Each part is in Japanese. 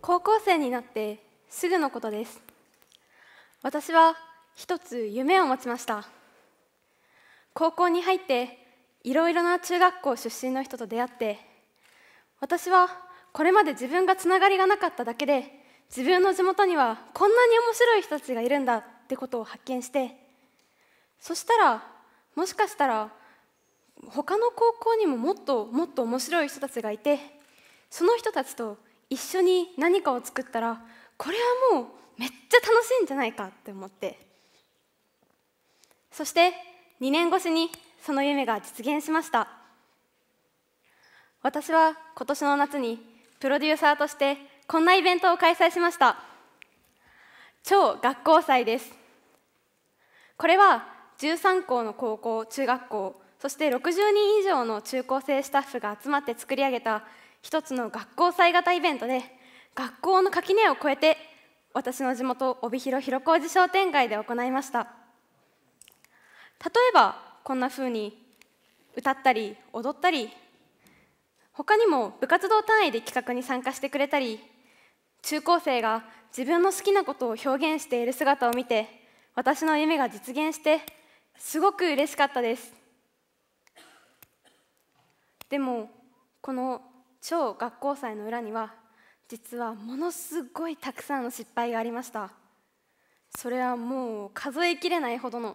高校生になってすぐのことです私は一つ夢を持ちました高校に入っていろいろな中学校出身の人と出会って私はこれまで自分がつながりがなかっただけで自分の地元にはこんなに面白い人たちがいるんだってことを発見してそしたらもしかしたら他の高校にももっともっと面白い人たちがいてその人たちと一緒に何かを作ったらこれはもうめっちゃ楽しいんじゃないかって思ってそして2年越しにその夢が実現しました私は今年の夏にプロデューサーとしてこんなイベントを開催しました超学校祭ですこれは13校の高校中学校そして60人以上の中高生スタッフが集まって作り上げた一つの学校祭型イベントで学校の垣根を越えて私の地元帯広広小路商店街で行いました例えばこんなふうに歌ったり踊ったり他にも部活動単位で企画に参加してくれたり中高生が自分の好きなことを表現している姿を見て私の夢が実現してすごく嬉しかったですでもこの超学校祭の裏には実はものすごいたくさんの失敗がありましたそれはもう数えきれないほどの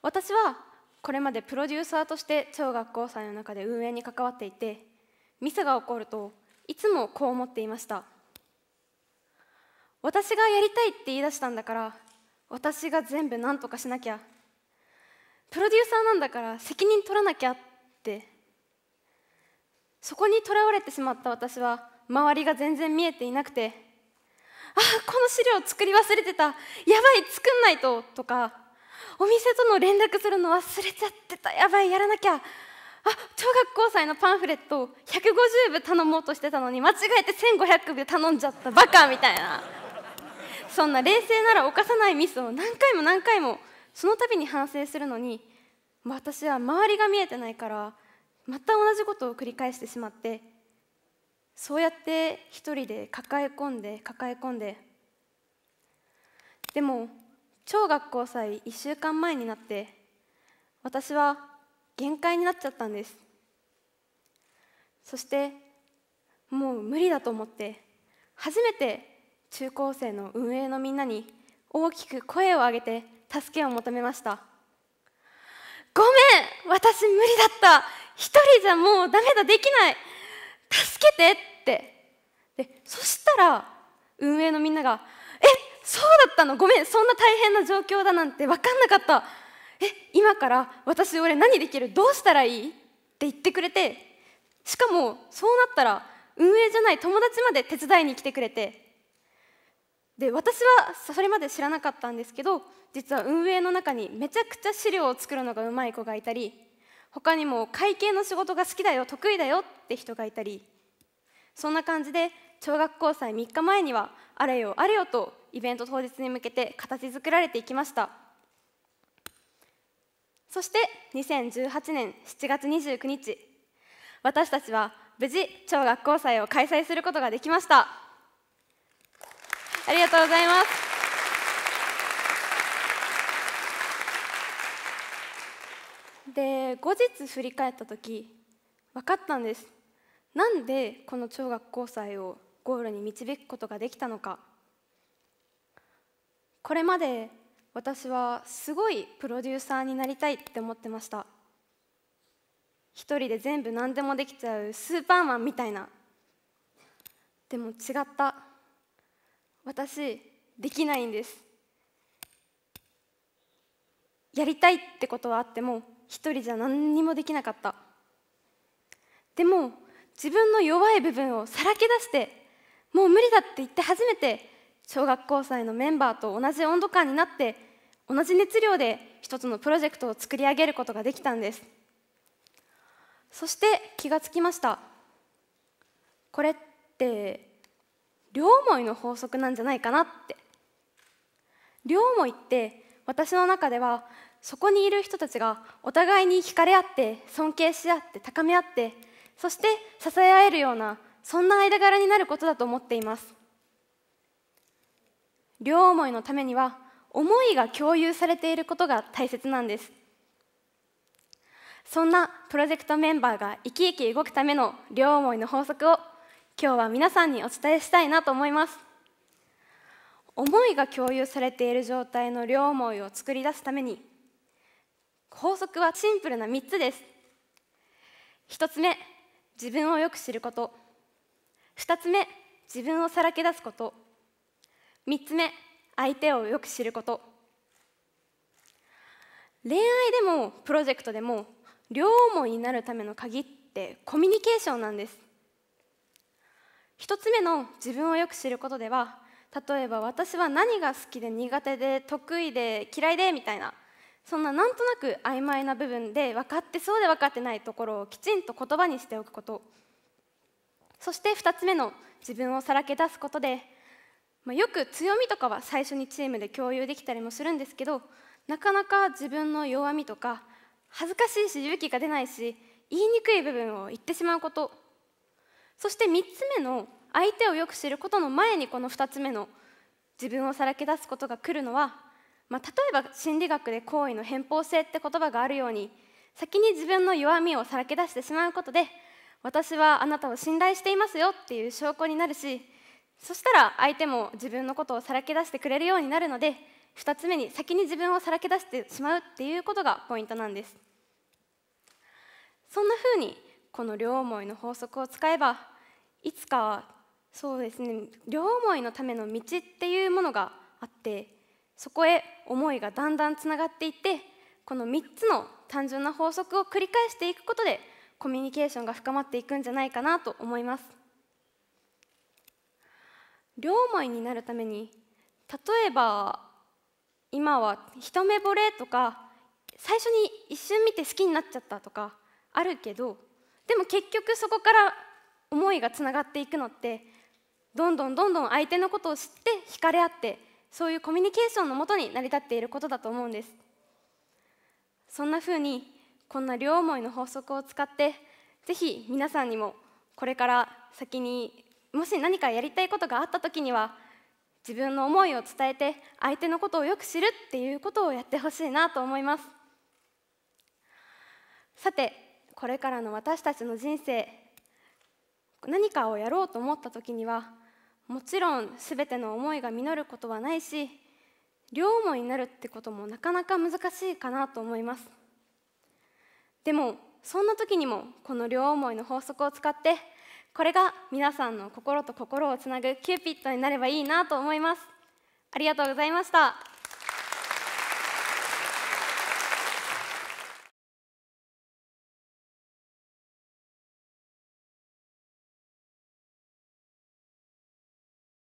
私はこれまでプロデューサーとして超学校祭の中で運営に関わっていてミスが起こるといつもこう思っていました私がやりたいって言い出したんだから私が全部何とかしなきゃプロデューサーなんだから責任取らなきゃってそこにとらわれてしまった私は周りが全然見えていなくてあこの資料作り忘れてたやばい作んないととかお店との連絡するの忘れちゃってたやばいやらなきゃあ小学校祭のパンフレット150部頼もうとしてたのに間違えて1500部頼んじゃったバカみたいなそんな冷静なら犯さないミスを何回も何回もその度に反省するのに私は周りが見えてないからまた同じことを繰り返してしまってそうやって一人で抱え込んで抱え込んででも超学校祭1週間前になって私は限界になっちゃったんですそしてもう無理だと思って初めて中高生の運営のみんなに大きく声を上げて助けを求めましたごめん私無理だった一人じゃもうダメだできない助けてってでそしたら運営のみんなが「えそうだったのごめんそんな大変な状況だなんて分かんなかったえ今から私俺何できるどうしたらいい?」って言ってくれてしかもそうなったら運営じゃない友達まで手伝いに来てくれてで私はそれまで知らなかったんですけど実は運営の中にめちゃくちゃ資料を作るのがうまい子がいたり他にも会計の仕事が好きだよ得意だよって人がいたりそんな感じで小学校祭3日前にはあれよあれよとイベント当日に向けて形作られていきましたそして2018年7月29日私たちは無事小学校祭を開催することができましたありがとうございますで後日振り返った時分かったんですなんでこの超学校祭をゴールに導くことができたのかこれまで私はすごいプロデューサーになりたいって思ってました一人で全部何でもできちゃうスーパーマンみたいなでも違った私できないんですやりたいってことはあっても一人じゃ何にもできなかったでも自分の弱い部分をさらけ出してもう無理だって言って初めて小学校祭のメンバーと同じ温度感になって同じ熱量で一つのプロジェクトを作り上げることができたんですそして気がつきましたこれって両思いの法則なんじゃないかなって両思いって私の中ではそこにいる人たちがお互いに惹かれ合って尊敬し合って高め合ってそして支え合えるようなそんな間柄になることだと思っています両思いのためには思いが共有されていることが大切なんですそんなプロジェクトメンバーが生き生き動くための両思いの法則を今日は皆さんにお伝えしたいなと思います思いが共有されている状態の両思いを作り出すために法則はシンプルな3つです1つ目自分をよく知ること2つ目自分をさらけ出すこと3つ目相手をよく知ること恋愛でもプロジェクトでも両思いになるための鍵ってコミュニケーションなんです1つ目の自分をよく知ることでは例えば私は何が好きで苦手で得意で嫌いでみたいなそんななんとなく曖昧な部分で分かってそうで分かってないところをきちんと言葉にしておくことそして2つ目の自分をさらけ出すことで、まあ、よく強みとかは最初にチームで共有できたりもするんですけどなかなか自分の弱みとか恥ずかしいし勇気が出ないし言いにくい部分を言ってしまうことそして3つ目の相手をよく知ることの前にこの2つ目の自分をさらけ出すことが来るのはまあ、例えば心理学で行為の偏方性って言葉があるように先に自分の弱みをさらけ出してしまうことで私はあなたを信頼していますよっていう証拠になるしそしたら相手も自分のことをさらけ出してくれるようになるので2つ目に先に自分をさらけ出してしまうっていうことがポイントなんですそんなふうにこの両思いの法則を使えばいつかそうですね両思いのための道っていうものがあってそこへ思いがだんだんつながっていってこの3つの単純な法則を繰り返していくことでコミュニケーションが深まっていくんじゃないかなと思います両思いになるために例えば今は一目惚れとか最初に一瞬見て好きになっちゃったとかあるけどでも結局そこから思いがつながっていくのってどんどんどんどん相手のことを知って惹かれ合ってそういうコミュニケーションのもとに成り立っていることだと思うんですそんなふうにこんな両思いの法則を使ってぜひ皆さんにもこれから先にもし何かやりたいことがあった時には自分の思いを伝えて相手のことをよく知るっていうことをやってほしいなと思いますさてこれからの私たちの人生何かをやろうと思った時にはもちろん全ての思いが実ることはないし両思いになるってこともなかなか難しいかなと思いますでもそんな時にもこの両思いの法則を使ってこれが皆さんの心と心をつなぐキューピッドになればいいなと思いますありがとうございました